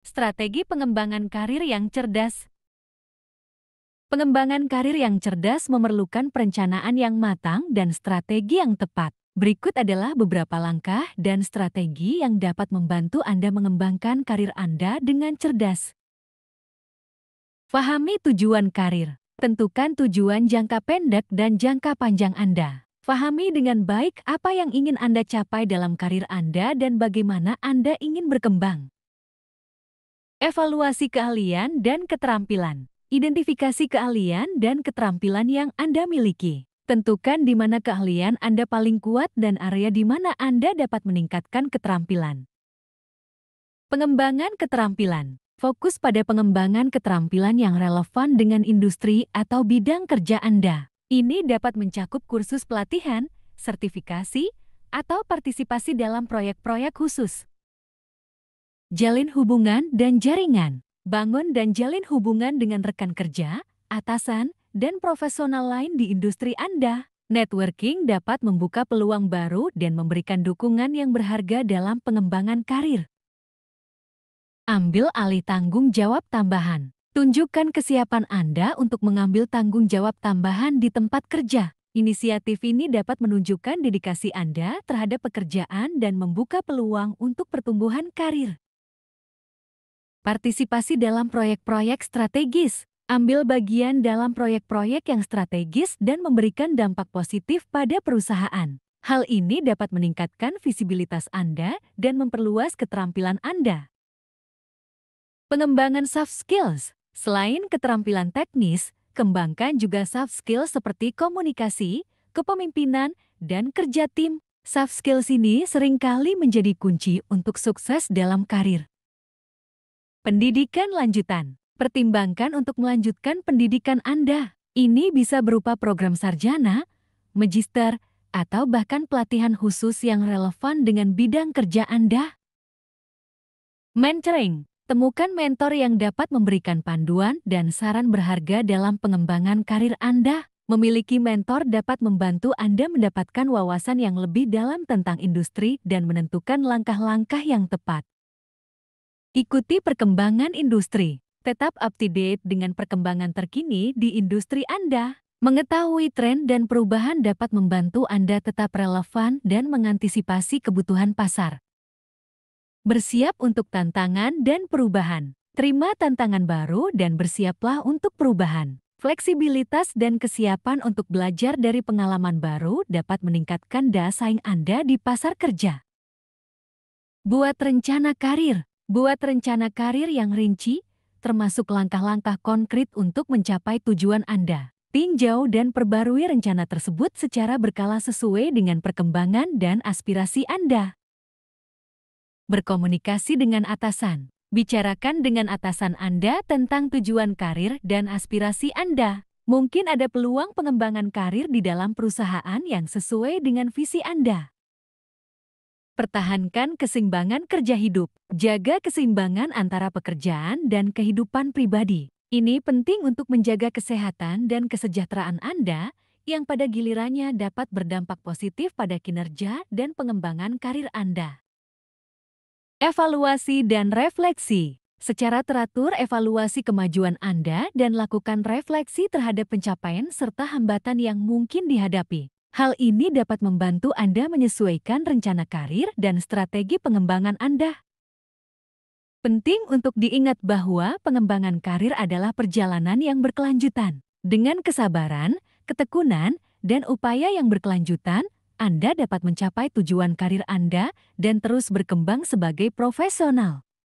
Strategi pengembangan karir yang cerdas. Pengembangan karir yang cerdas memerlukan perencanaan yang matang dan strategi yang tepat. Berikut adalah beberapa langkah dan strategi yang dapat membantu Anda mengembangkan karir Anda dengan cerdas. Fahami tujuan karir. Tentukan tujuan jangka pendek dan jangka panjang Anda. Fahami dengan baik apa yang ingin Anda capai dalam karir Anda dan bagaimana Anda ingin berkembang. Evaluasi keahlian dan keterampilan. Identifikasi keahlian dan keterampilan yang Anda miliki. Tentukan di mana keahlian Anda paling kuat dan area di mana Anda dapat meningkatkan keterampilan. Pengembangan keterampilan. Fokus pada pengembangan keterampilan yang relevan dengan industri atau bidang kerja Anda. Ini dapat mencakup kursus pelatihan, sertifikasi, atau partisipasi dalam proyek-proyek khusus. Jalin hubungan dan jaringan. Bangun dan jalin hubungan dengan rekan kerja, atasan, dan profesional lain di industri Anda. Networking dapat membuka peluang baru dan memberikan dukungan yang berharga dalam pengembangan karir. Ambil alih tanggung jawab tambahan. Tunjukkan kesiapan Anda untuk mengambil tanggung jawab tambahan di tempat kerja. Inisiatif ini dapat menunjukkan dedikasi Anda terhadap pekerjaan dan membuka peluang untuk pertumbuhan karir. Partisipasi dalam proyek-proyek strategis ambil bagian dalam proyek-proyek yang strategis dan memberikan dampak positif pada perusahaan. Hal ini dapat meningkatkan visibilitas Anda dan memperluas keterampilan Anda. Pengembangan soft skills selain keterampilan teknis, kembangkan juga soft skills seperti komunikasi, kepemimpinan, dan kerja tim. Soft skills ini seringkali menjadi kunci untuk sukses dalam karir. Pendidikan lanjutan. Pertimbangkan untuk melanjutkan pendidikan Anda. Ini bisa berupa program sarjana, magister, atau bahkan pelatihan khusus yang relevan dengan bidang kerja Anda. Mentoring. Temukan mentor yang dapat memberikan panduan dan saran berharga dalam pengembangan karir Anda. Memiliki mentor dapat membantu Anda mendapatkan wawasan yang lebih dalam tentang industri dan menentukan langkah-langkah yang tepat. Ikuti perkembangan industri. Tetap up to date dengan perkembangan terkini di industri Anda. Mengetahui tren dan perubahan dapat membantu Anda tetap relevan dan mengantisipasi kebutuhan pasar. Bersiap untuk tantangan dan perubahan. Terima tantangan baru dan bersiaplah untuk perubahan. Fleksibilitas dan kesiapan untuk belajar dari pengalaman baru dapat meningkatkan daya saing Anda di pasar kerja. Buat rencana karir Buat rencana karir yang rinci, termasuk langkah-langkah konkret untuk mencapai tujuan Anda. Tinjau dan perbarui rencana tersebut secara berkala sesuai dengan perkembangan dan aspirasi Anda. Berkomunikasi dengan atasan. Bicarakan dengan atasan Anda tentang tujuan karir dan aspirasi Anda. Mungkin ada peluang pengembangan karir di dalam perusahaan yang sesuai dengan visi Anda. Pertahankan keseimbangan kerja hidup. Jaga keseimbangan antara pekerjaan dan kehidupan pribadi. Ini penting untuk menjaga kesehatan dan kesejahteraan Anda yang pada gilirannya dapat berdampak positif pada kinerja dan pengembangan karir Anda. Evaluasi dan refleksi. Secara teratur evaluasi kemajuan Anda dan lakukan refleksi terhadap pencapaian serta hambatan yang mungkin dihadapi. Hal ini dapat membantu Anda menyesuaikan rencana karir dan strategi pengembangan Anda. Penting untuk diingat bahwa pengembangan karir adalah perjalanan yang berkelanjutan. Dengan kesabaran, ketekunan, dan upaya yang berkelanjutan, Anda dapat mencapai tujuan karir Anda dan terus berkembang sebagai profesional.